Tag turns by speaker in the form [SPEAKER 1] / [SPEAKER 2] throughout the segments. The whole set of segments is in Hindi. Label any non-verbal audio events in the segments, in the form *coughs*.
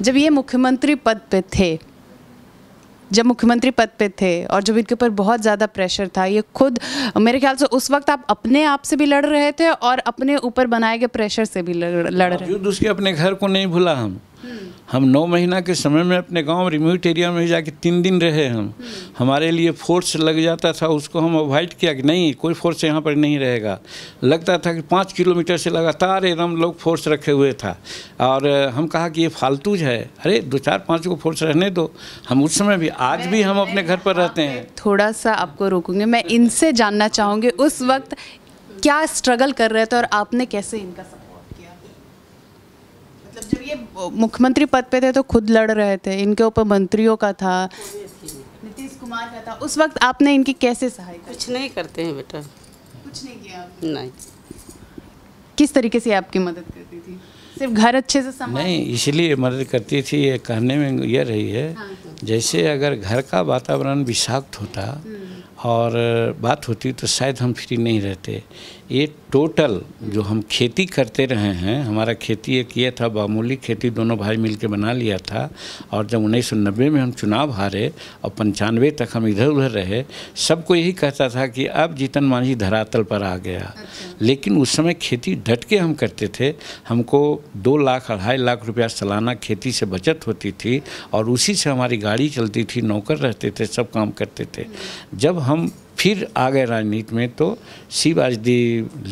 [SPEAKER 1] जब ये मुख्यमंत्री पद पे थे जब मुख्यमंत्री पद पे थे और जब इनके ऊपर बहुत ज़्यादा प्रेशर था ये खुद मेरे ख्याल से उस वक्त आप अपने आप से भी लड़ रहे थे और अपने ऊपर बनाए गए प्रेशर से भी लड़, लड़ रहे
[SPEAKER 2] थे उसके अपने घर को नहीं भूला हम हम नौ महीना के समय में अपने गांव रिमोट एरिया में जाके तीन दिन रहे हम हमारे लिए फोर्स लग जाता था उसको हम अवॉइड किया कि नहीं कोई फोर्स यहाँ पर नहीं रहेगा लगता था कि पाँच किलोमीटर से लगातार एकदम लोग फोर्स रखे हुए था और हम कहा कि ये फालतूज है अरे दो चार पाँच को फोर्स रहने दो हम उस समय भी आज भी हम अपने घर पर रहते हैं
[SPEAKER 1] थोड़ा सा आपको रोकूंगे मैं इनसे जानना चाहूँगी उस वक्त क्या स्ट्रगल कर रहे थे और आपने कैसे इनका ये मुख्यमंत्री पद पे थे तो खुद लड़ रहे थे इनके ऊपर मंत्रियों का था नीतीश
[SPEAKER 3] कुमार का था उस वक्त
[SPEAKER 1] आपने इनकी कैसे
[SPEAKER 3] सहायता कुछ नहीं करते हैं बेटा कुछ नहीं किया आपने? नहीं
[SPEAKER 1] किस तरीके से आपकी मदद करती थी सिर्फ घर अच्छे से
[SPEAKER 2] नहीं इसलिए मदद करती थी ये कहने में यह रही है हाँ, हाँ। जैसे अगर घर का वातावरण विषाक्त होता हम्म। और बात होती तो शायद हम फ्री नहीं रहते ये टोटल जो हम खेती करते रहे हैं हमारा खेती एक ये था बामूली खेती दोनों भाई मिल बना लिया था और जब उन्नीस में हम चुनाव हारे और पंचानवे तक हम इधर उधर रहे सबको यही कहता था कि अब जीतन मांझी धरातल पर आ गया अच्छा। लेकिन उस समय खेती डट के हम करते थे हमको दो लाख अढ़ाई लाख रुपया सालाना खेती से बचत होती थी और उसी से हमारी गाड़ी चलती थी नौकर रहते थे सब काम करते थे जब हम फिर आ गए राजनीति में तो शिवाज दी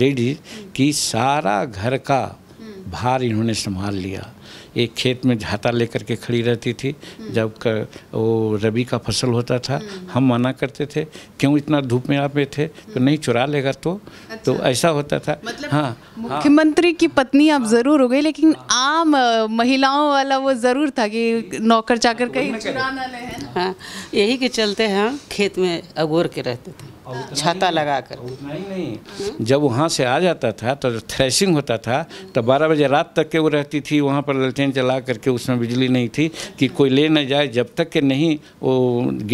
[SPEAKER 2] लेडीज की सारा घर का हम्म। भार इन्होंने संभाल लिया एक खेत में झाता लेकर के खड़ी रहती थी हम्म। जब कर, वो रबी का फसल होता था हम्म। हम मना करते थे क्यों इतना धूप में आप थे तो हम्म। नहीं चुरा लेगा तो अच्छा। तो ऐसा होता था मतलब हाँ, हाँ। मुख्यमंत्री
[SPEAKER 1] हाँ। की पत्नी आप हाँ। ज़रूर हो गई लेकिन हाँ। आम महिलाओं वाला वो ज़रूर था कि नौकर चाकर कहीं
[SPEAKER 3] हाँ यही के चलते हम खेत में अगोर के रहते थे छाता लगा कर
[SPEAKER 2] हम्म। जब वहाँ से आ जाता था तो थ्रेशिंग होता था तो बारह बजे रात तक के वो रहती थी वहाँ पर ललटेन चला करके उसमें बिजली नहीं थी कि कोई ले न जाए जब तक के नहीं वो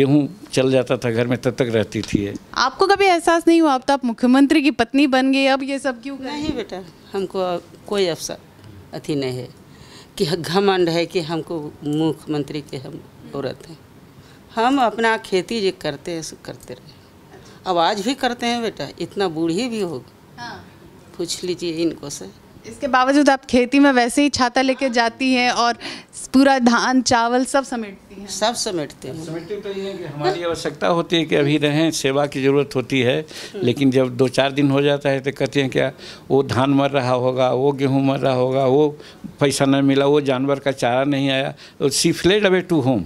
[SPEAKER 2] गेहूँ चल जाता था घर में तब तक रहती थी
[SPEAKER 1] आपको कभी एहसास नहीं हुआ अब तो आप मुख्यमंत्री की पत्नी बन गई अब ये सब क्यों
[SPEAKER 3] नहीं बेटा हमको कोई अवसर अथी नहीं है कि घमंड है कि हमको मुख्यमंत्री के हम औरत हैं हम अपना खेती जो करते हैं सो करते रहे आवाज़ भी करते हैं बेटा इतना बूढ़ी भी हो हाँ। पूछ लीजिए इनको से
[SPEAKER 1] इसके बावजूद आप खेती में वैसे ही छाता लेके हाँ। जाती हैं और पूरा धान चावल सब
[SPEAKER 3] समेटती हैं सब समेटते हैं तो ये है कि हमारी
[SPEAKER 2] आवश्यकता होती है कि अभी रहें सेवा की ज़रूरत होती है लेकिन जब दो चार दिन हो जाता है तो कहते हैं क्या वो धान मर रहा होगा वो गेहूँ मर रहा होगा वो पैसा न मिला वो जानवर का चारा नहीं आया तो सी फ्लेड अवे टू होम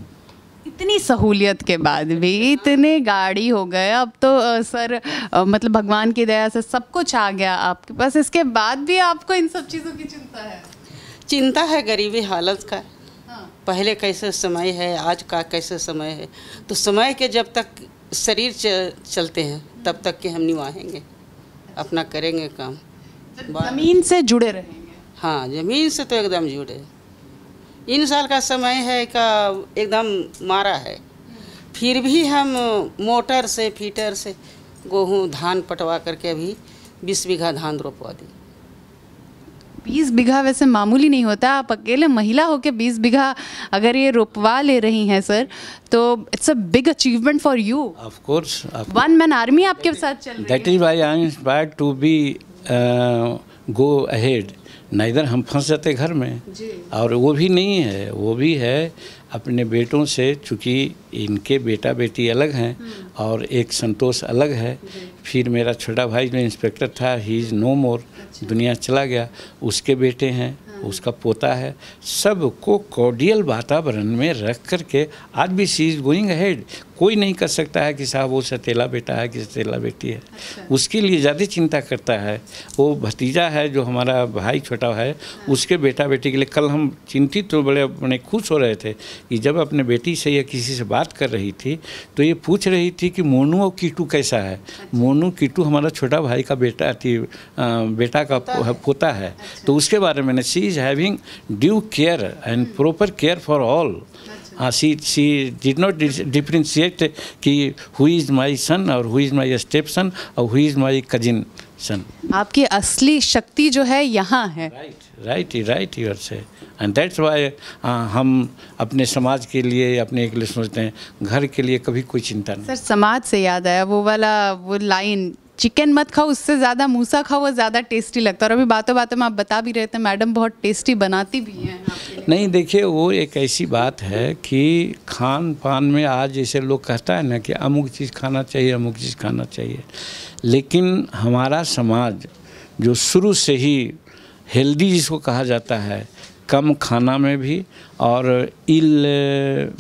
[SPEAKER 1] इतनी सहूलियत के बाद भी इतने गाड़ी हो गए अब तो सर मतलब भगवान की दया से सब कुछ आ गया आपके पास इसके बाद भी आपको
[SPEAKER 3] इन सब चीज़ों की चिंता है चिंता है गरीबी हालत का हाँ। पहले कैसे समय है आज का कैसे समय है तो समय के जब तक शरीर चलते हैं तब तक के हम निभाएंगे अपना करेंगे काम
[SPEAKER 1] जमीन से जुड़े रहेंगे
[SPEAKER 3] हाँ जमीन से तो एकदम जुड़े इन साल का समय है का एकदम मारा है फिर भी हम मोटर से फीटर से गेहूँ धान पटवा करके अभी बीस बीघा धान रोपवा दी
[SPEAKER 1] बीस बीघा वैसे मामूली नहीं होता आप अकेले महिला होकर बीस बीघा अगर ये रोपवा ले रही हैं सर तो it's a big achievement for you of course one man army आपके साथ चल that
[SPEAKER 2] is why I am to be go ahead ना इधर हम फंस जाते घर में और वो भी नहीं है वो भी है अपने बेटों से चूँकि इनके बेटा बेटी अलग हैं हम्म। और एक संतोष अलग है फिर मेरा छोटा भाई जो इंस्पेक्टर था ही इज़ नो मोर दुनिया चला गया उसके बेटे हैं हाँ। उसका पोता है सबको कॉर्डियल वातावरण में रख कर के आज भी सी इज़ गोइंग हेड कोई नहीं कर सकता है कि साहब वो सतीला बेटा है कि सतीला बेटी है अच्छा। उसके लिए ज़्यादा चिंता करता है वो भतीजा है जो हमारा भाई छोटा है हाँ। उसके बेटा बेटी के लिए कल हम चिंतित तो बड़े अपने खुश हो रहे थे कि जब अपने बेटी से या किसी से बात कर रही थी तो ये पूछ रही थी कि मोनू और कीटू कैसा है अच्छा। मोनू किटू हमारा छोटा भाई का बेटा थी बेटा का पोता है अच्छा। तो उसके बारे में she is having due care and proper care for all हाँ she she did not differentiate कि हुई इज़ माई सन और हुई इज़ माई स्टेप सन और हुई इज़ माई कजिन action.
[SPEAKER 1] आपकी असली शक्ति जो है यहाँ है राइट
[SPEAKER 2] राइट राइट से एंड दैट्स वाई हम अपने समाज के लिए अपने के लिए सोचते हैं घर के लिए कभी कोई चिंता नहीं
[SPEAKER 1] सर समाज से याद आया वो वाला वो लाइन चिकन मत खाओ उससे ज़्यादा मूसा खाओ वो ज़्यादा टेस्टी लगता है और अभी बातों बातों में आप बता भी रहे थे मैडम बहुत टेस्टी बनाती भी हैं
[SPEAKER 2] नहीं देखिए वो एक ऐसी बात है कि खान पान में आज जैसे लोग कहता है ना कि अमुक चीज़ खाना चाहिए अमुक चीज़ खाना चाहिए लेकिन हमारा समाज जो शुरू से ही हेल्दी जिसको कहा जाता है कम खाना में भी और इल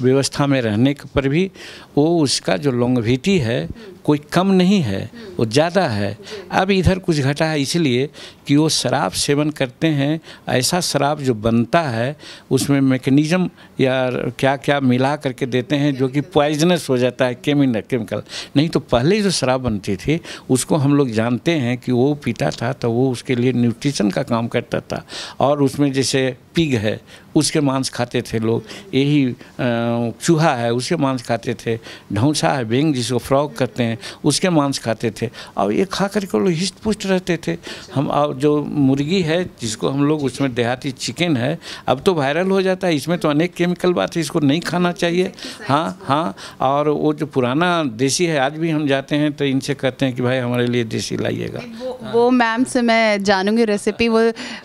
[SPEAKER 2] व्यवस्था में रहने पर भी वो उसका जो लॉन्गविटी है कोई कम नहीं है हम्म। वो ज़्यादा है अब इधर कुछ घटा है इसलिए कि वो शराब सेवन करते हैं ऐसा शराब जो बनता है उसमें मैकेनिज्म या क्या क्या मिला करके देते हैं जो कि पॉइजनस हो जाता है केमिन केमिकल नहीं तो पहले जो शराब बनती थी उसको हम लोग जानते हैं कि वो पीता था तो वो उसके लिए न्यूट्रिशन का काम करता था और उसमें जैसे पिग है उसके मांस खाते थे लोग यही चूहा है उसके मांस खाते थे ढोंसा है बेंग जिसको फ्रॉक करते हैं उसके मांस खाते थे और ये खा करके लोग हिस्ट पुष्ट रहते थे हम और जो मुर्गी है जिसको हम लोग उसमें देहाती चिकन है अब तो वायरल हो जाता है इसमें तो अनेक केमिकल बात है इसको नहीं खाना चाहिए हाँ हाँ और वो जो पुराना देसी है आज भी हम जाते हैं तो इनसे कहते हैं कि भाई हमारे लिए देसी लाइएगा
[SPEAKER 1] वो, मैम से मैं जानूँगी रेसिपी वो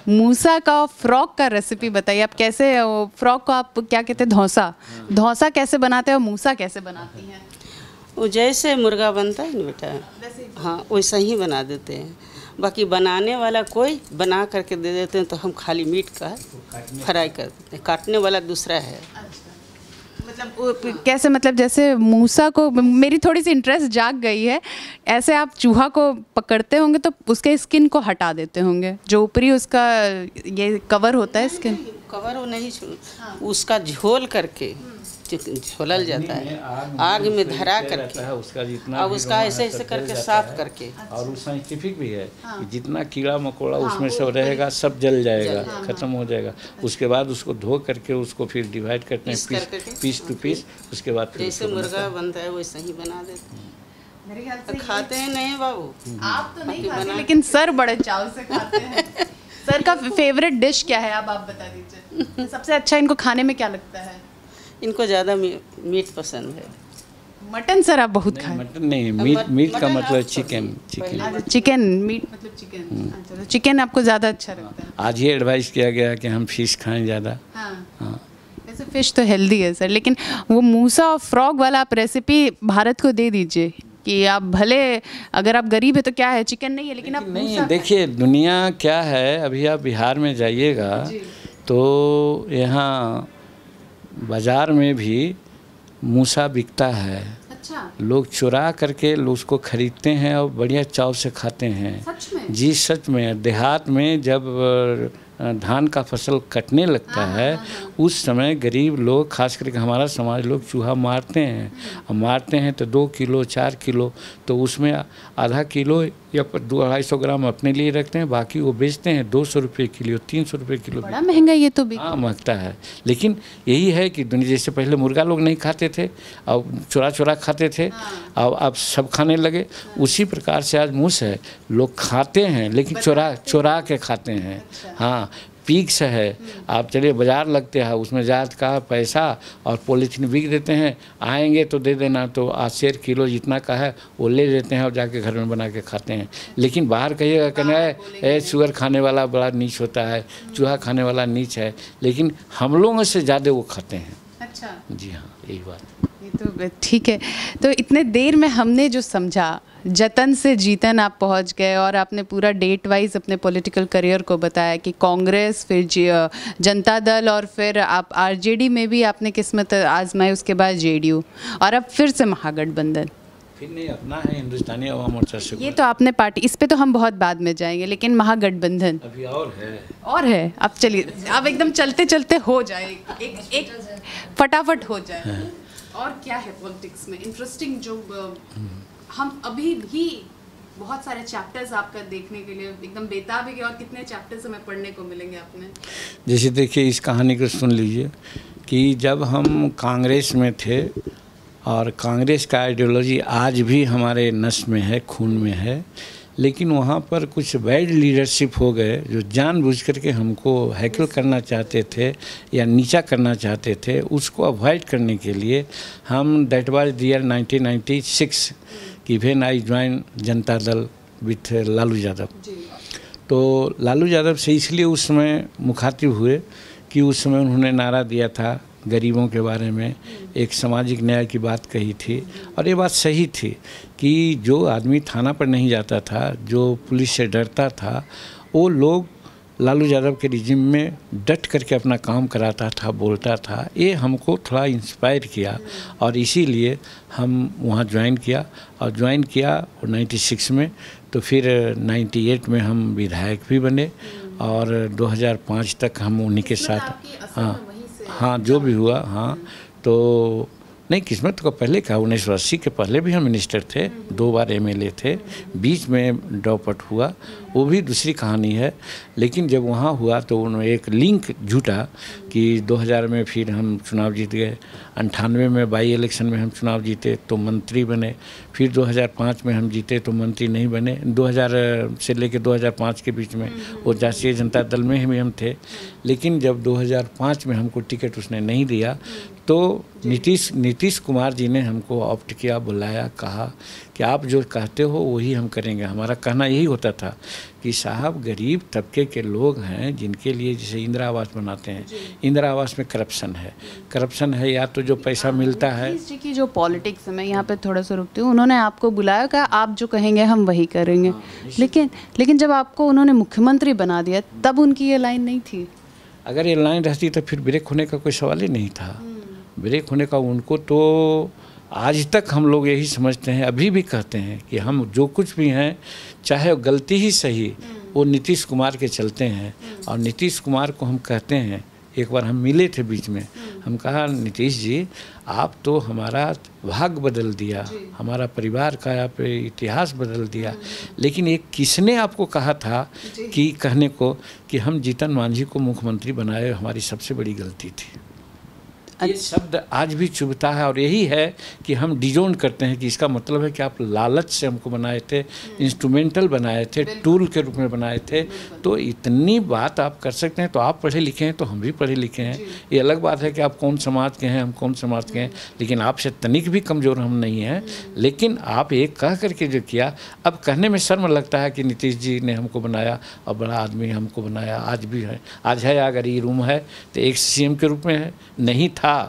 [SPEAKER 1] मूसा का फ्रॉक का रेसिपी रेसिपी बताइए आप कैसे फ्रॉक को आप क्या कहते हैं धोसा धोसा कैसे बनाते हैं और मूसा कैसे
[SPEAKER 3] बनाती हैं वो जैसे मुर्गा बनता है ना बेटा हाँ वैसा ही बना देते हैं बाकी बनाने वाला कोई बना करके दे देते हैं तो हम खाली मीट का फ्राई कर देते हैं काटने वाला दूसरा है अच्छा।
[SPEAKER 1] मतलब कैसे मतलब जैसे मूसा को मेरी थोड़ी सी इंटरेस्ट जाग गई है ऐसे आप चूहा को पकड़ते होंगे तो उसके स्किन को हटा देते होंगे जो ऊपरी उसका ये कवर होता है स्किन
[SPEAKER 3] कवर वो नहीं हाँ। उसका झोल करके हम्म। छोलल जाता है आग में धरा करके
[SPEAKER 2] उसका जितना अब उसका ऐसे ऐसे करके साफ करके और वो साइंटिफिक भी है कि हाँ। जितना कीड़ा मकोड़ा हाँ, उसमें से तो रहेगा सब जल जाएगा खत्म हो हाँ। जाएगा उसके बाद उसको धो करके उसको फिर डिवाइड करते हैं पीस पीस टू पीस उसके बाद जैसे मुर्गा
[SPEAKER 3] बनता है वैसे ही बना देते हैं मेरे खाते हैं नहीं बाबू आप तो नहीं खाते लेकिन
[SPEAKER 1] सर बड़े चाव
[SPEAKER 3] से खाते हैं
[SPEAKER 1] *laughs* सर का फेवरेट डिश क्या है आप आप बता दीजिए सबसे अच्छा इनको खाने में क्या लगता
[SPEAKER 3] है इनको ज़्यादा मी, मीट पसंद है
[SPEAKER 1] मटन सर आप बहुत खाए मटन नहीं मीट मीट का मतलब
[SPEAKER 2] चिकन चिकन
[SPEAKER 1] चिकन मीट मतलब चिकन
[SPEAKER 2] हम्म।
[SPEAKER 3] अच्छा चिकन तो आपको ज़्यादा अच्छा लगता
[SPEAKER 2] है आज ये एडवाइस किया गया कि हम फिश खाएं ज़्यादा हाँ।, हाँ,
[SPEAKER 1] वैसे फिश तो हेल्दी है सर लेकिन वो मूसा और फ्रॉग वाला आप रेसिपी भारत को दे दीजिए कि आप भले अगर आप गरीब है तो क्या है चिकन नहीं है लेकिन आप नहीं
[SPEAKER 2] देखिए दुनिया क्या है अभी आप बिहार में जाइएगा तो यहाँ बाज़ार में भी मूसा बिकता है अच्छा लोग चुरा करके उसको खरीदते हैं और बढ़िया चाव से खाते हैं सच में? जी सच में देहात में जब धान का फसल कटने लगता हाँ, हाँ, है हाँ, उस समय गरीब लोग खास करके हमारा समाज लोग चूहा मारते हैं और मारते हैं तो दो किलो चार किलो तो उसमें आधा किलो या दो अढ़ाई सौ ग्राम अपने लिए रखते हैं बाकी वो बेचते हैं दो सौ रुपये किलो तीन सौ रुपये किलो बड़ा महंगा
[SPEAKER 1] ये तो भी हाँ
[SPEAKER 2] महंगता है लेकिन यही है कि दुनिया जैसे पहले मुर्गा लोग नहीं खाते थे अब चुरा चुरा खाते थे हाँ। अब अब सब खाने लगे उसी प्रकार से आज मूस है लोग खाते हैं लेकिन चुरा चुरा के खाते हैं अच्छा। हाँ पीक्स है आप चलिए बाजार लगते हैं उसमें जात का पैसा और पॉलीथीन बिक देते हैं आएंगे तो दे देना तो आज शेर किलो जितना का है वो ले लेते हैं और जाके घर में बना के खाते हैं लेकिन बाहर कहिएगा कहना है ए शुगर खाने वाला बड़ा नीच होता है चूहा खाने वाला नीच है लेकिन हम लोगों से ज़्यादा वो खाते हैं अच्छा जी हाँ यही बात
[SPEAKER 1] तो ठीक है तो इतने देर में हमने जो समझा जतन से जीतन आप पहुंच गए और आपने पूरा डेट वाइज अपने पॉलिटिकल करियर को बताया कि कांग्रेस फिर जनता दल और फिर आप आरजेडी में भी आपने किस्मत आजमाई उसके बाद जेडीयू और अब फिर से महागठबंधन
[SPEAKER 2] फिर नहीं अपना है हिंदुस्तानी अवाम मोर्चा से ये तो
[SPEAKER 1] आपने पार्टी इस पे तो हम बहुत बाद में जाएंगे लेकिन महागठबंधन अभी और है और है अब चलिए अब एकदम चलते चलते हो जाए एक, एक फटाफट हो जाए हाँ। और क्या है पॉलिटिक्स में इंटरेस्टिंग जो uh, हम अभी भी बहुत सारे चैप्टर्स आपका देखने के लिए एकदम बेताब है और कितने चैप्टर्स हमें पढ़ने को मिलेंगे आपने
[SPEAKER 2] जैसे देखिए इस कहानी को सुन लीजिए कि जब हम कांग्रेस में थे और कांग्रेस का आइडियोलॉजी आज भी हमारे नस में है खून में है लेकिन वहाँ पर कुछ बैड लीडरशिप हो गए जो जानबूझकर करके हमको हैकल करना चाहते थे या नीचा करना चाहते थे उसको अवॉइड करने के लिए हम दैट वाज नाइन्टी सिक्स कि when I join Janata Dal with Lalu Yadav तो लालू यादव से इसलिए उस समय मुखातिब हुए कि उस समय उन्होंने नारा दिया था गरीबों के बारे में एक सामाजिक न्याय की बात कही थी और ये बात सही थी कि जो आदमी थाना पर नहीं जाता था जो पुलिस से डरता था वो लोग लालू यादव के रिजिम में डट करके अपना काम कराता था बोलता था ये हमको थोड़ा इंस्पायर किया और इसीलिए हम वहाँ ज्वाइन किया और ज्वाइन किया 96 में तो फिर 98 में हम विधायक भी बने और 2005 तक हम उन्हीं के साथ हाँ हाँ जो भी हुआ हाँ तो लेकिन इस मतलब पहले काونسلر ਸੀ કે પરલે ભી મિનિસ્ટર تھے દો બાર એમએલએ تھے બીચ મે ડબટ ہوا વો ભી دوسری કહાની હે લેકિન જબ વહા હુઆ તો ઉનહોને એક લિંક જૂટા કે 2000 મે ફિર હમ ચુનાવ જીત ગય 98 મે બાય ઇલેક્શન મે હમ ચુનાવ જીતે તો મંત્રી બને ફિર 2005 મે હમ જીતે તો મંત્રી નહીં બને 2000 સે લેકે 2005 કે બીચ મે ઓ જસતી જનતા દલ મે હમે હી હમ થે લેકિન જબ 2005 મે હમકો ટિકિટ ઉસને નહીં દિયા तो नीतीश नीतीश कुमार जी ने हमको ऑप्ट किया बुलाया कहा कि आप जो कहते हो वही हम करेंगे हमारा कहना यही होता था कि साहब गरीब तबके के लोग हैं जिनके लिए जैसे इंदिरा आवास बनाते हैं इंदिरा आवास में करप्शन है करप्शन है या तो जो पैसा हाँ, मिलता तो है जी
[SPEAKER 1] की जो पॉलिटिक्स में यहाँ पे थोड़ा सा रुकती हूँ उन्होंने आपको बुलाया कहा आप जो कहेंगे हम वही करेंगे हाँ, लेकिन लेकिन जब आपको उन्होंने मुख्यमंत्री बना दिया तब उनकी ये लाइन नहीं थी
[SPEAKER 2] अगर ये लाइन रहती तो फिर ब्रेक होने का कोई सवाल ही नहीं था ब्रेक होने का उनको तो आज तक हम लोग यही समझते हैं अभी भी कहते हैं कि हम जो कुछ भी हैं चाहे गलती ही सही हम्म। वो नीतीश कुमार के चलते हैं हम्म। और नीतीश कुमार को हम कहते हैं एक बार हम मिले थे बीच में हम्म। हम कहा नीतीश जी आप तो हमारा भाग बदल दिया हमारा परिवार का आप इतिहास बदल दिया लेकिन एक किसने आपको कहा था कि कहने को कि हम जीतन मांझी को मुख्यमंत्री बनाए हमारी सबसे बड़ी गलती थी ये अच्छा। शब्द आज भी चुभता है और यही है कि हम डिजोन करते हैं कि इसका मतलब है कि आप लालच से हमको बनाए थे इंस्ट्रूमेंटल हम्म। बनाए थे टूल के रूप में बनाए थे तो इतनी बात आप कर सकते हैं तो आप पढ़े लिखे हैं तो हम भी पढ़े लिखे हैं ये अलग बात है कि आप कौन समाज के हैं हम कौन समाज के हैं हम्म। लेकिन आपसे तनिक भी कमज़ोर हम नहीं हैं हम्म। लेकिन आप एक कह करके जो किया अब कहने में शर्म लगता है कि नीतीश जी ने हमको बनाया और बड़ा आदमी हमको बनाया आज भी है आज है अगर ये रूम है तो एक सी के रूप में है नहीं था था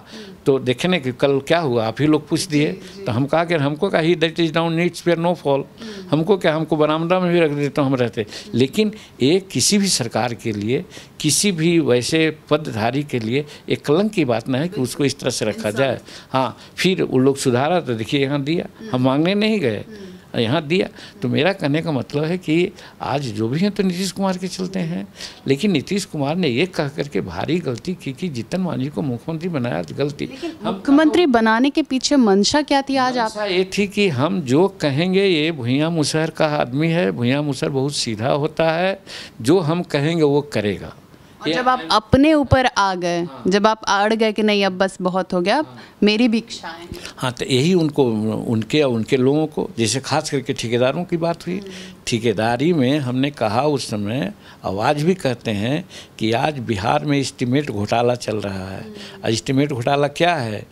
[SPEAKER 2] तो देखे ना कि कल क्या हुआ आप ही लोग पूछ दिए तो हम कहा कि हमको कहा he that is down needs fear no fall हमको क्या हमको बरामदा में भी रख देता हम रहते हम्म। लेकिन एक किसी भी सरकार के लिए किसी भी वैसे पदधारी के लिए एक कलंक की बात ना है कि उसको इस तरह से रखा जाए हाँ फिर वो लोग सुधारा तो देखिए यहाँ दिया हम हम्म। मांगने नहीं गए हम्म। यहाँ दिया तो मेरा कहने का मतलब है कि आज जो भी हैं तो नीतीश कुमार के चलते हैं लेकिन नीतीश कुमार ने ये कह करके भारी गलती की कि जीतन मांझी को मुख्यमंत्री बनाया गलती हम मुख्यमंत्री
[SPEAKER 1] बनाने के पीछे मंशा क्या थी आज आप
[SPEAKER 2] ये थी कि हम जो कहेंगे ये भूया मुसहर का आदमी है भूया मुसहर बहुत सीधा होता है जो हम कहेंगे वो करेगा और
[SPEAKER 1] जब आप अपने ऊपर आ गए हाँ. जब आप अड़ गए कि नहीं अब बस बहुत हो गया अब हाँ. मेरी भी है
[SPEAKER 2] हाँ तो यही उनको उनके और उनके लोगों को जैसे खास करके ठेकेदारों की बात हुई हाँ. ठेकेदारी में हमने कहा उस समय आवाज भी कहते हैं कि आज बिहार में इस्टीमेट घोटाला चल रहा है इस्टीमेट घोटाला क्या है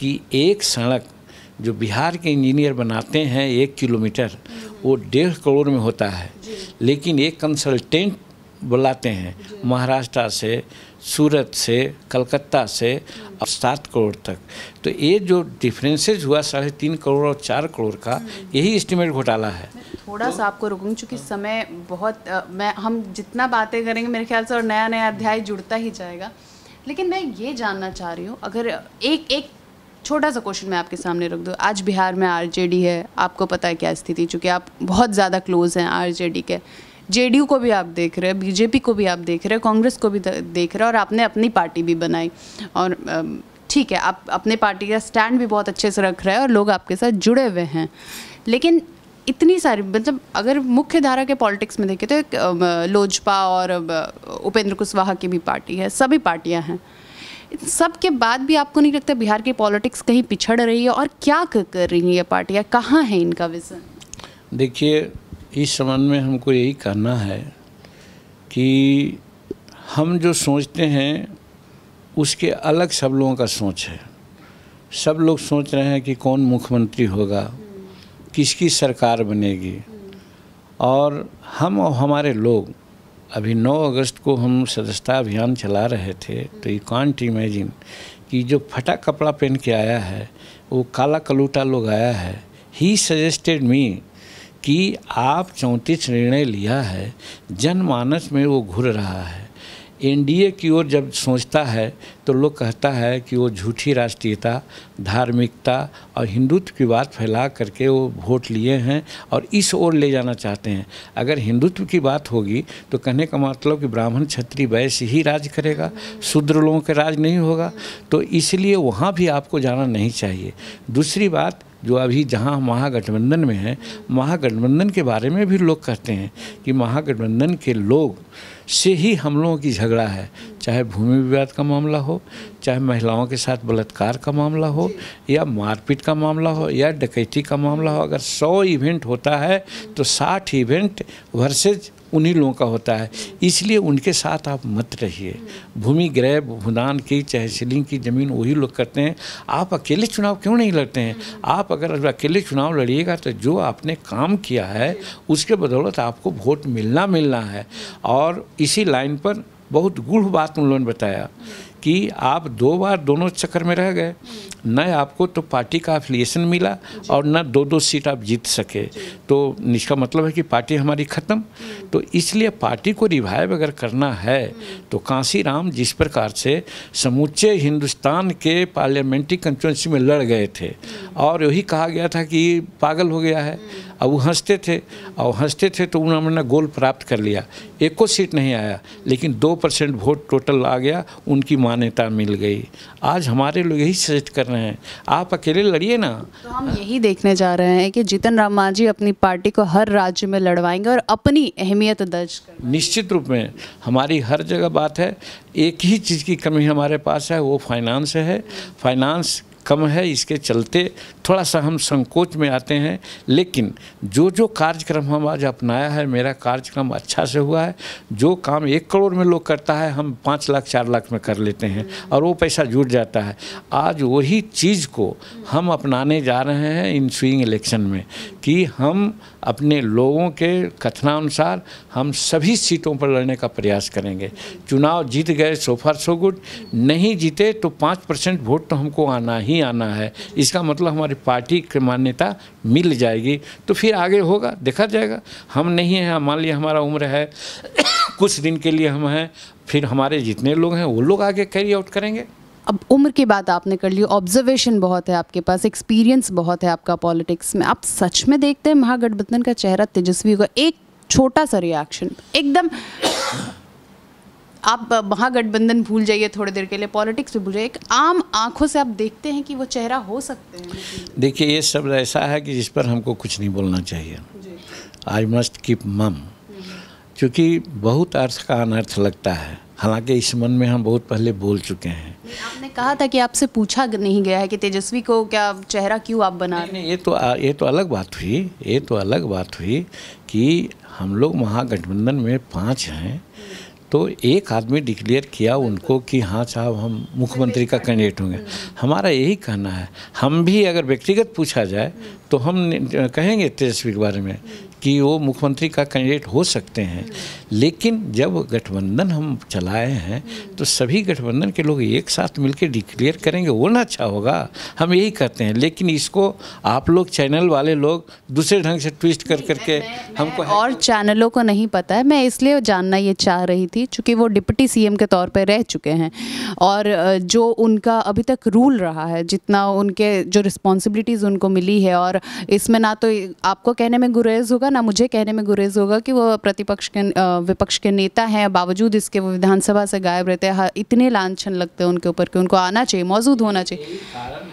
[SPEAKER 2] कि एक सड़क जो बिहार के इंजीनियर बनाते हैं एक किलोमीटर वो डेढ़ करोड़ में होता है लेकिन एक कंसल्टेंट बुलाते हैं महाराष्ट्र से सूरत से कलकत्ता से अब सात करोड़ तक तो ये जो डिफरेंसेज हुआ साढ़े तीन करोड़ और चार करोड़ का यही इस्टीमेट घोटाला है
[SPEAKER 1] थोड़ा तो, सा आपको रोकूंगी चूँकि समय बहुत आ, मैं हम जितना बातें करेंगे मेरे ख्याल से और नया नया अध्याय जुड़ता ही जाएगा लेकिन मैं ये जानना चाह रही हूँ अगर एक एक छोटा सा क्वेश्चन मैं आपके सामने रख दूँ आज बिहार में आरजेडी है आपको पता है क्या स्थिति चूँकि आप बहुत ज़्यादा क्लोज हैं आरजेडी के जेडीयू को भी आप देख रहे हैं बीजेपी को भी आप देख रहे हैं कांग्रेस को भी देख रहे हैं और आपने अपनी पार्टी भी बनाई और ठीक है आप अपने पार्टी का स्टैंड भी बहुत अच्छे से रख रहे हैं और लोग आपके साथ जुड़े हुए हैं लेकिन इतनी सारी मतलब अगर मुख्य धारा के पॉलिटिक्स में देखें तो लोजपा और उपेंद्र कुशवाहा की भी पार्टी है सभी पार्टियां हैं सब के बाद भी आपको नहीं लगता बिहार की पॉलिटिक्स कहीं पिछड़ रही है और क्या कर रही है ये पार्टियाँ कहाँ है इनका विजन
[SPEAKER 2] देखिए इस संबंध में हमको यही कहना है कि हम जो सोचते हैं उसके अलग सब लोगों का सोच है सब लोग सोच रहे हैं कि कौन मुख्यमंत्री होगा किसकी सरकार बनेगी और हम और हमारे लोग अभी 9 अगस्त को हम सदस्यता अभियान चला रहे थे तो यू कॉन्ट इमेजिन कि जो फटा कपड़ा पहन के आया है वो काला कलूटा लोग आया है ही सजेस्टेड मी कि आप चौंतीस निर्णय लिया है जनमानस में वो घुर रहा है एनडीए की ओर जब सोचता है तो लोग कहता है कि वो झूठी राष्ट्रीयता धार्मिकता और हिंदुत्व की बात फैला करके वो वोट लिए हैं और इस ओर ले जाना चाहते हैं अगर हिंदुत्व की बात होगी तो कहने का मतलब कि ब्राह्मण क्षत्रिय वैश्य ही राज करेगा शूद्र लोगों का राज नहीं होगा तो इसलिए वहाँ भी आपको जाना नहीं चाहिए दूसरी बात जो अभी जहां महागठबंधन में है महागठबंधन के बारे में भी लोग कहते हैं कि महागठबंधन के लोग से ही हम लोगों की झगड़ा है चाहे भूमि विवाद का मामला हो चाहे महिलाओं के साथ बलात्कार का मामला हो या मारपीट का मामला हो या डकैती का मामला हो अगर सौ इवेंट होता है तो साठ इवेंट वर्सेज उन्हीं लोगों का होता है इसलिए उनके साथ आप मत रहिए भूमि ग्रह भूदान की चाहे सिलिंग की ज़मीन वही लोग करते हैं आप अकेले चुनाव क्यों नहीं लड़ते हैं आप अगर अकेले चुनाव लड़िएगा तो जो आपने काम किया है उसके बदौलत आपको वोट मिलना मिलना है और इसी लाइन पर बहुत गूढ़ बात उन लोगों ने बताया कि आप दो बार दोनों चक्कर में रह गए न आपको तो पार्टी का अफिलिएशन मिला और न दो दो सीट आप जीत सके तो इसका मतलब है कि पार्टी हमारी ख़त्म तो इसलिए पार्टी को रिवाइव अगर करना है तो काशी राम जिस प्रकार से समूचे हिंदुस्तान के पार्लियामेंट्री कंस्टिट्यूंसी में लड़ गए थे और यही कहा गया था कि पागल हो गया है अब वो हंसते थे और हंसते थे तो उन्होंने गोल प्राप्त कर लिया एक को सीट नहीं आया लेकिन दो परसेंट वोट टोटल आ गया उनकी मान्यता मिल गई आज हमारे लोग यही सजेस्ट कर रहे हैं आप अकेले लड़िए ना
[SPEAKER 1] तो हम यही देखने जा रहे हैं कि जीतन राम मांझी अपनी पार्टी को हर राज्य में लड़वाएंगे और अपनी अहमियत दर्ज
[SPEAKER 2] निश्चित रूप में हमारी हर जगह बात है एक ही चीज़ की कमी हमारे पास है वो फाइनेंस है फाइनेंस कम है इसके चलते थोड़ा सा हम संकोच में आते हैं लेकिन जो जो कार्यक्रम हम आज अपनाया है मेरा कार्यक्रम अच्छा से हुआ है जो काम एक करोड़ में लोग करता है हम पाँच लाख चार लाख में कर लेते हैं और वो पैसा जुट जाता है आज वही चीज़ को हम अपनाने जा रहे हैं इन स्विंग इलेक्शन में कि हम अपने लोगों के कथनानुसार हम सभी सीटों पर लड़ने का प्रयास करेंगे चुनाव जीत गए सो फार सो गुड नहीं जीते तो पाँच परसेंट वोट तो हमको आना ही नहीं आना है इसका मतलब हमारी पार्टी की मान्यता मिल जाएगी तो फिर आगे होगा देखा जाएगा हम नहीं हैं मान लिया हमारा उम्र है कुछ दिन के लिए हम हैं फिर हमारे जितने लोग हैं वो लोग आगे कैरी आउट करेंगे
[SPEAKER 1] अब उम्र की बात आपने कर ली ऑब्जर्वेशन बहुत है आपके पास एक्सपीरियंस बहुत है आपका पॉलिटिक्स में आप सच में देखते हैं महागठबंधन का चेहरा तेजस्वी होगा एक छोटा सा रिएक्शन एकदम आप महागठबंधन भूल जाइए थोड़ी देर के लिए पॉलिटिक्स भूल जाइए एक आम आंखों से आप देखते हैं कि वो चेहरा हो सकते
[SPEAKER 2] हैं देखिए ये शब्द ऐसा है कि जिस पर हमको कुछ नहीं बोलना चाहिए आई मस्ट कीप मम क्योंकि बहुत अर्थ का अनर्थ लगता है हालांकि इस मन में हम बहुत पहले बोल चुके हैं
[SPEAKER 1] आपने कहा था कि आपसे पूछा नहीं गया है कि तेजस्वी को क्या चेहरा क्यों आप बना रहे
[SPEAKER 2] हैं ये तो ये तो अलग बात हुई ये तो अलग बात हुई कि हम लोग महागठबंधन में पाँच हैं तो एक आदमी डिक्लेयर किया उनको कि हाँ साहब हम मुख्यमंत्री का कैंडिडेट होंगे हमारा यही कहना है हम भी अगर व्यक्तिगत पूछा जाए तो हम कहेंगे तेजस्वी के बारे में कि वो मुख्यमंत्री का कैंडिडेट हो सकते हैं लेकिन जब गठबंधन हम चलाए हैं तो सभी गठबंधन के लोग एक साथ मिलकर डिक्लेयर करेंगे वो ना अच्छा होगा हम यही करते हैं लेकिन इसको आप लोग चैनल वाले लोग दूसरे ढंग से ट्विस्ट कर करके हमको
[SPEAKER 1] और चैनलों को नहीं पता है मैं इसलिए जानना ये चाह रही थी चूँकि वो डिप्टी सी के तौर पर रह चुके हैं और जो उनका अभी तक रूल रहा है जितना उनके जो रिस्पॉन्सिबिलिटीज़ उनको मिली है और इसमें ना तो आपको कहने में गुरेज होगा ना मुझे कहने में गुरेज होगा कि वो प्रतिपक्ष के विपक्ष के नेता हैं बावजूद इसके वो विधानसभा से गायब रहते हैं हाँ, इतने लाछन लगते हैं उनके ऊपर कि उनको आना चाहिए मौजूद होना चाहिए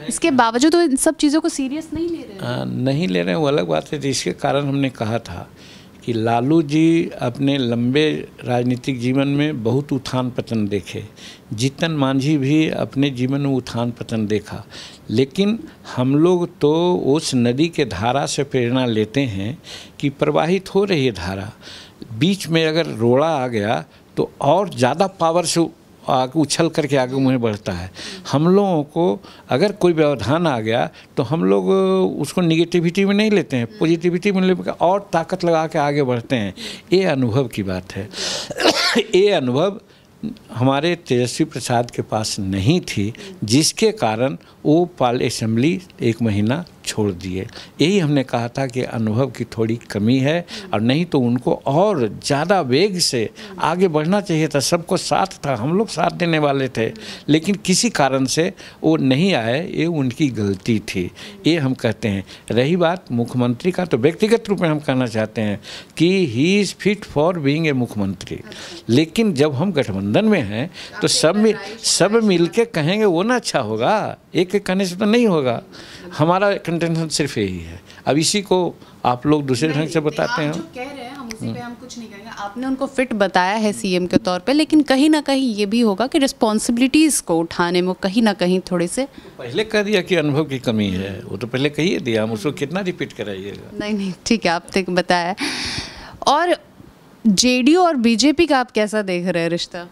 [SPEAKER 1] इसके बावजूद वो इन सब चीज़ों को सीरियस नहीं ले
[SPEAKER 2] रहे हाँ, नहीं ले रहे हैं वो अलग बात है जिसके कारण हमने कहा था कि लालू जी अपने लंबे राजनीतिक जीवन में बहुत उथान पतन देखे जीतन मांझी भी अपने जीवन में उथान पतन देखा लेकिन हम लोग तो उस नदी के धारा से प्रेरणा लेते हैं कि प्रवाहित हो रही है धारा बीच में अगर रोड़ा आ गया तो और ज़्यादा पावर से आगे उछल करके आगे मुँह बढ़ता है हम लोगों को अगर कोई व्यवधान आ गया तो हम लोग उसको निगेटिविटी में नहीं लेते हैं पॉजिटिविटी हम्म। में लेकर और ताकत लगा के आगे बढ़ते हैं ये अनुभव की बात है *coughs* ये अनुभव हमारे तेजस्वी प्रसाद के पास नहीं थी हम्म। जिसके कारण वो पाल असेंबली एक महीना छोड़ दिए यही हमने कहा था कि अनुभव की थोड़ी कमी है और नहीं तो उनको और ज़्यादा वेग से आगे बढ़ना चाहिए था सबको साथ था हम लोग साथ देने वाले थे लेकिन किसी कारण से वो नहीं आए ये उनकी गलती थी ये हम कहते हैं रही बात मुख्यमंत्री का तो व्यक्तिगत रूप में हम कहना चाहते हैं कि he is fit for being a मुख्यमंत्री लेकिन जब हम गठबंधन में हैं तो सब मिल सब मिल के कहेंगे वो ना अच्छा होगा एक कहने से तो नहीं होगा हमारा कंटेंशन सिर्फ यही है अब इसी को आप लोग दूसरे ढंग से बताते हैं कह
[SPEAKER 1] रहे हैं हम हम्म। कुछ नहीं कहेंगे आपने उनको फिट बताया है सीएम के तौर पे लेकिन कहीं ना कहीं ये भी होगा कि रिस्पॉन्सिबिलिटीज़ को उठाने में कहीं ना कहीं थोड़े से
[SPEAKER 2] पहले कह दिया कि अनुभव की कमी है वो तो पहले कही दिया हम उसको कितना रिपीट कराइएगा
[SPEAKER 1] नहीं नहीं ठीक है आपने बताया और जेडीयू और बीजेपी का आप कैसा देख रहे हैं रिश्ता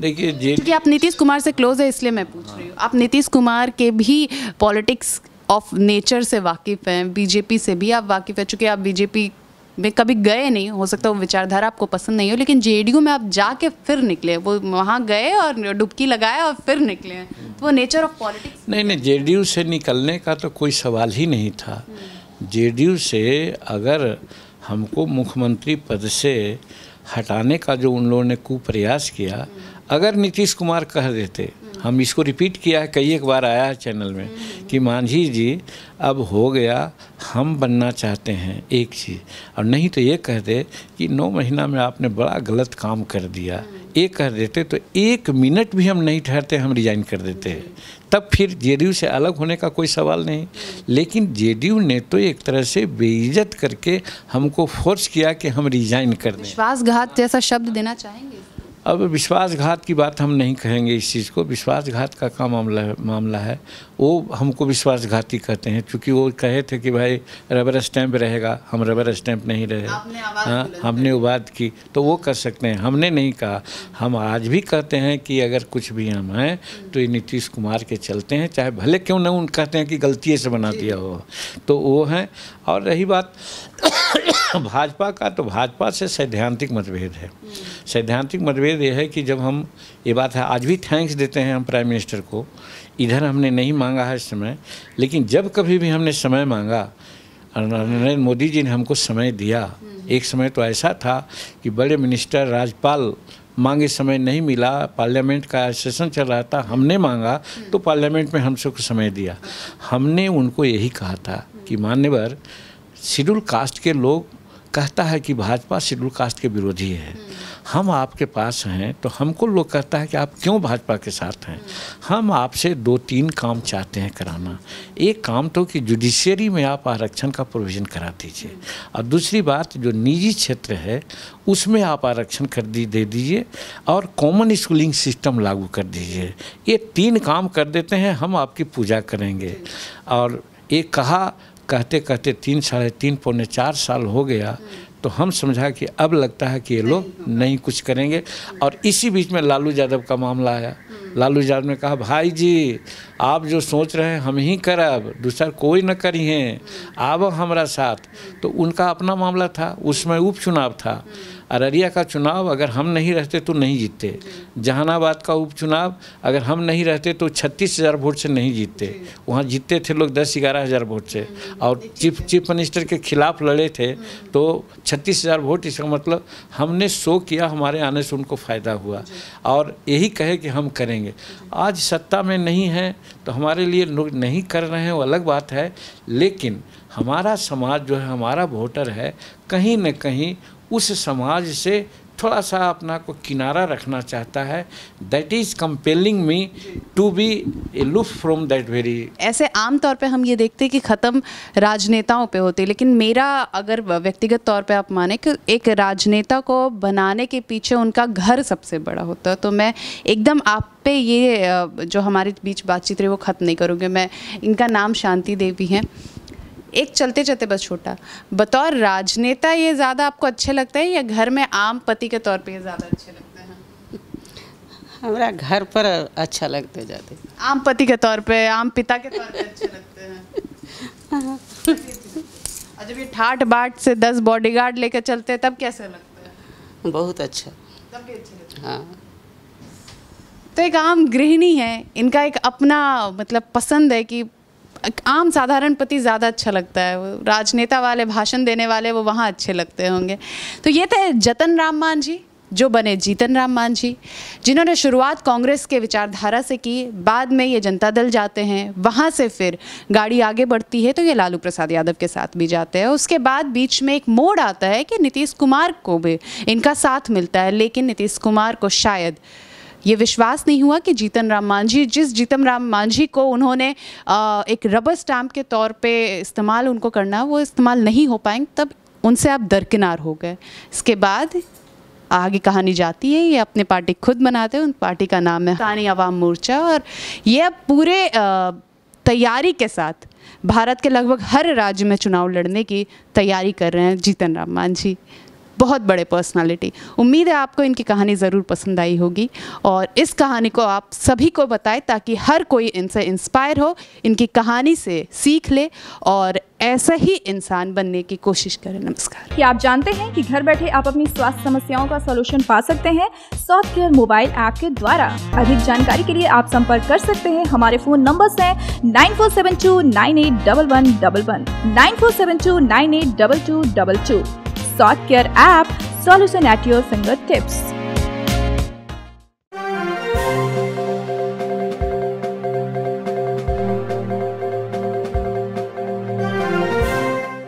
[SPEAKER 2] देखिए जे क्योंकि
[SPEAKER 1] आप नीतीश कुमार से क्लोज है इसलिए मैं पूछ रही हूँ आप नीतीश कुमार के भी पॉलिटिक्स ऑफ नेचर से वाकिफ़ हैं बीजेपी से भी आप वाकिफ़ हैं चूँकि आप बीजेपी में कभी गए नहीं हो सकता वो विचारधारा आपको पसंद नहीं हो लेकिन जेडीयू में आप जाके फिर निकले वो वहाँ गए और डुबकी लगाए और फिर निकले तो वो नेचर ऑफ पॉलिटिक्स
[SPEAKER 2] नहीं नहीं जेडीयू से निकलने का तो कोई सवाल ही नहीं था जेडीयू से अगर हमको मुख्यमंत्री पद से हटाने का जो उन लोगों ने कुप्रयास किया अगर नीतीश कुमार कह देते हम इसको रिपीट किया है कई एक बार आया है चैनल में कि मांझी जी अब हो गया हम बनना चाहते हैं एक चीज़ और नहीं तो ये कह दे कि नौ महीना में आपने बड़ा गलत काम कर दिया ये कह देते तो एक मिनट भी हम नहीं ठहरते हम रिजाइन कर देते हैं तब फिर जेडीयू से अलग होने का कोई सवाल नहीं लेकिन जेडीयू ने तो एक तरह से बेइज्जत करके हमको फोर्स किया कि हम रिजाइन कर दें
[SPEAKER 1] विश्वासघात जैसा शब्द देना चाहेंगे
[SPEAKER 2] अब विश्वासघात की बात हम नहीं कहेंगे इस चीज़ को विश्वासघात का क्या मामला है मामला है वो हमको विश्वासघाती कहते हैं क्योंकि वो कहे थे कि भाई रबर स्टैम्प रहेगा हम रबर स्टैम्प नहीं रहे हाँ हमने उबाद की तो वो कर सकते हैं हमने नहीं कहा हम आज भी कहते हैं कि अगर कुछ भी हम हैं तो ये नीतीश कुमार के चलते हैं चाहे भले क्यों ना उन कहते हैं कि गलती से बना दिया हो तो वो हैं और रही बात *coughs* भाजपा का तो भाजपा से सैद्धांतिक मतभेद है सैद्धांतिक मतभेद यह है कि जब हम ये बात है आज भी थैंक्स देते हैं हम प्राइम मिनिस्टर को इधर हमने नहीं मांगा है इस समय लेकिन जब कभी भी हमने समय मांगा नरेंद्र मोदी जी ने हमको समय दिया एक समय तो ऐसा था कि बड़े मिनिस्टर राज्यपाल मांगे समय नहीं मिला पार्लियामेंट का सेशन चल रहा था हमने मांगा तो पार्लियामेंट में हम सबको समय दिया हमने उनको यही कहा था कि मान्यवर शेड्यूल कास्ट के लोग कहता है कि भाजपा शेड्यूल कास्ट के विरोधी है हम्म। हम आपके पास हैं तो हमको लोग कहता है कि आप क्यों भाजपा के साथ हैं हम्म। हम आपसे दो तीन काम चाहते हैं कराना एक काम तो कि जुडिशियरी में आप आरक्षण का प्रोविज़न करा दीजिए हम्म। और दूसरी बात जो निजी क्षेत्र है उसमें आप आरक्षण कर दी दे दीजिए और कॉमन स्कूलिंग सिस्टम लागू कर दीजिए ये तीन काम कर देते हैं हम आपकी पूजा करेंगे और एक कहा कहते कहते तीन साढ़े तीन पौने चार साल हो गया तो हम समझा कि अब लगता है कि ये लोग नहीं कुछ करेंगे और इसी बीच में लालू यादव का मामला आया हम्म। लालू यादव ने कहा भाई जी आप जो सोच रहे हैं हम ही करब दूसरा कोई न करिए हम्म। आब हमारा साथ हम्म। तो उनका अपना मामला था उसमें उपचुनाव था अररिया का चुनाव अगर हम नहीं रहते तो नहीं जीतते जहानाबाद का उपचुनाव अगर हम नहीं रहते तो छत्तीस हज़ार वोट से नहीं जीतते वहाँ जीतते थे लोग दस ग्यारह हज़ार वोट से और चीफ चीफ मिनिस्टर के खिलाफ लड़े थे तो छत्तीस हज़ार वोट इसका मतलब हमने शो किया हमारे आने से उनको फ़ायदा हुआ और यही कहे कि हम करेंगे आज सत्ता में नहीं है तो हमारे लिए लोग नहीं कर रहे हैं वो अलग बात है लेकिन हमारा समाज जो है हमारा वोटर है कहीं न कहीं उस समाज से थोड़ा सा अपना को किनारा रखना चाहता है that is compelling me to be aloof from that very
[SPEAKER 1] ऐसे आम तौर पे हम ये देखते हैं कि ख़त्म राजनेताओं पे होते हैं लेकिन मेरा अगर व्यक्तिगत तौर पे आप माने कि एक राजनेता को बनाने के पीछे उनका घर सबसे बड़ा होता है तो मैं एकदम आप पे ये जो हमारे बीच बातचीत रही वो ख़त्म नहीं करूँगी मैं इनका नाम शांति देवी हैं एक चलते चलते बस छोटा बतौर राजनेता ये ज़्यादा आपको अच्छे लगते हैं या घर में आम पति के तौर पे ये ज़्यादा अच्छे लगते हैं
[SPEAKER 3] हमारा घर पर अच्छा लगते जाते
[SPEAKER 1] आम पति के तौर पे आम पिता के तौर पे अच्छे लगते हैं और जब ये ठाट बाट से दस बॉडीगार्ड लेकर चलते हैं तब कैसे लगता
[SPEAKER 3] है बहुत अच्छा तब भी अच्छे लगते हाँ
[SPEAKER 1] तो एक आम गृहिणी है इनका एक अपना मतलब पसंद है कि आम साधारण पति ज़्यादा अच्छा लगता है राजनेता वाले भाषण देने वाले वो वहाँ अच्छे लगते होंगे तो ये थे जतन राम मांझी जो बने जीतन राम मांझी जिन्होंने शुरुआत कांग्रेस के विचारधारा से की बाद में ये जनता दल जाते हैं वहाँ से फिर गाड़ी आगे बढ़ती है तो ये लालू प्रसाद यादव के साथ भी जाते हैं उसके बाद बीच में एक मोड़ आता है कि नीतीश कुमार को भी इनका साथ मिलता है लेकिन नीतीश कुमार को शायद ये विश्वास नहीं हुआ कि जीतन राम मांझी जिस जीतन राम मांझी को उन्होंने एक रबर स्टैम्प के तौर पे इस्तेमाल उनको करना वो इस्तेमाल नहीं हो पाएंगे तब उनसे आप दरकिनार हो गए इसके बाद आगे कहानी जाती है ये अपने पार्टी खुद बनाते हैं उन पार्टी का नाम है तानी आवाम मोर्चा और ये अब पूरे तैयारी के साथ भारत के लगभग हर राज्य में चुनाव लड़ने की तैयारी कर रहे हैं जीतन राम मांझी बहुत बड़े पर्सनालिटी उम्मीद है आपको इनकी कहानी ज़रूर पसंद आई होगी और इस कहानी को आप सभी को बताएं ताकि हर कोई इनसे इंस्पायर हो इनकी कहानी से सीख ले और ऐसा ही इंसान बनने की कोशिश करें नमस्कार क्या आप जानते हैं कि घर बैठे आप अपनी स्वास्थ्य समस्याओं का सलूशन पा सकते हैं सॉफ्ट केयर मोबाइल ऐप के द्वारा अधिक जानकारी के लिए आप संपर्क कर सकते हैं हमारे फोन नंबर है nine four seven two nine eight double one double one nine four seven two nine eight double two double two Care app, solution at your fingertips.